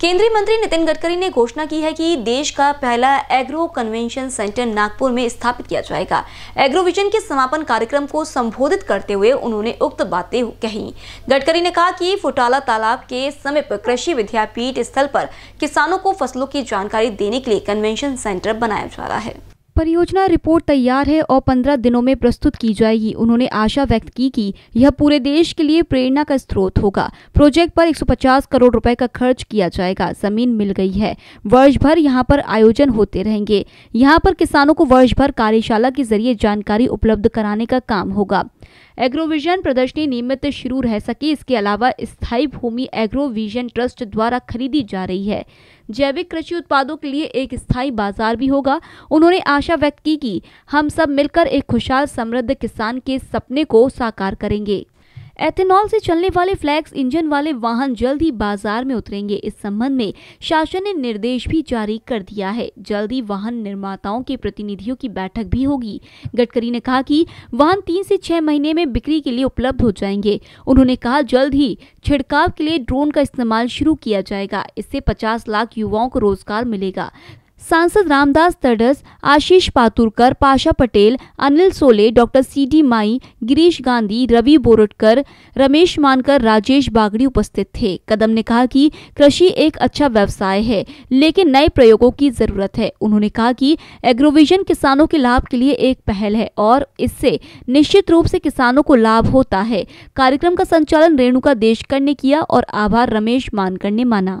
केंद्रीय मंत्री नितिन गडकरी ने घोषणा की है कि देश का पहला एग्रो कन्वेंशन सेंटर नागपुर में स्थापित किया जाएगा एग्रोविजन के समापन कार्यक्रम को संबोधित करते हुए उन्होंने उक्त बातें कही गडकरी ने कहा कि फुटाला तालाब के समीप कृषि विद्यापीठ स्थल पर किसानों को फसलों की जानकारी देने के लिए कन्वेंशन सेंटर बनाया जा रहा है परियोजना रिपोर्ट तैयार है और पंद्रह दिनों में प्रस्तुत की जाएगी उन्होंने आशा व्यक्त की कि यह पूरे देश के लिए प्रेरणा का स्रोत होगा प्रोजेक्ट पर 150 करोड़ रुपए का खर्च किया जाएगा जमीन मिल गई है वर्ष भर यहाँ पर आयोजन होते रहेंगे यहाँ पर किसानों को वर्ष भर कार्यशाला के जरिए जानकारी उपलब्ध कराने का काम होगा एग्रोविजन प्रदर्शनी नियमित शुरू रह सके इसके अलावा स्थायी भूमि एग्रोविजन ट्रस्ट द्वारा खरीदी जा रही है जैविक कृषि उत्पादों के लिए एक स्थायी बाजार भी होगा उन्होंने आशा आशा व्यक्त की कि हम सब मिलकर एक खुशहाल समृद्ध किसान के सपने को साकार करेंगे एथेनॉल से चलने वाले फ्लैक्स इंजन वाले वाहन जल्द ही बाजार में उतरेंगे इस संबंध में शासन ने निर्देश भी जारी कर दिया है जल्द ही वाहन निर्माताओं के प्रतिनिधियों की बैठक भी होगी गडकरी ने कहा कि वाहन तीन से छह महीने में बिक्री के लिए उपलब्ध हो जाएंगे उन्होंने कहा जल्द ही छिड़काव के लिए ड्रोन का इस्तेमाल शुरू किया जाएगा इससे पचास लाख युवाओं को रोजगार मिलेगा सांसद रामदास तडस आशीष पातुरकर Pasha Patel Anil Sole doctor C D Mayee Girish Gandhi Ravi Bortakar Ramesh Mankar Rajesh Bagri उपस्थित थे कदम ने कहा कि कृषि एक अच्छा व्यवसाय है लेकिन नए प्रयोगों की जरूरत है उन्होंने कहा कि एग्रोविजन किसानों के लाभ के लिए एक पहल है और इससे निश्चित रूप से किसानों को लाभ होता है कार्यक्रम का संचालन रेणुका देशकर ने किया और आभार रमेश मानकर ने माना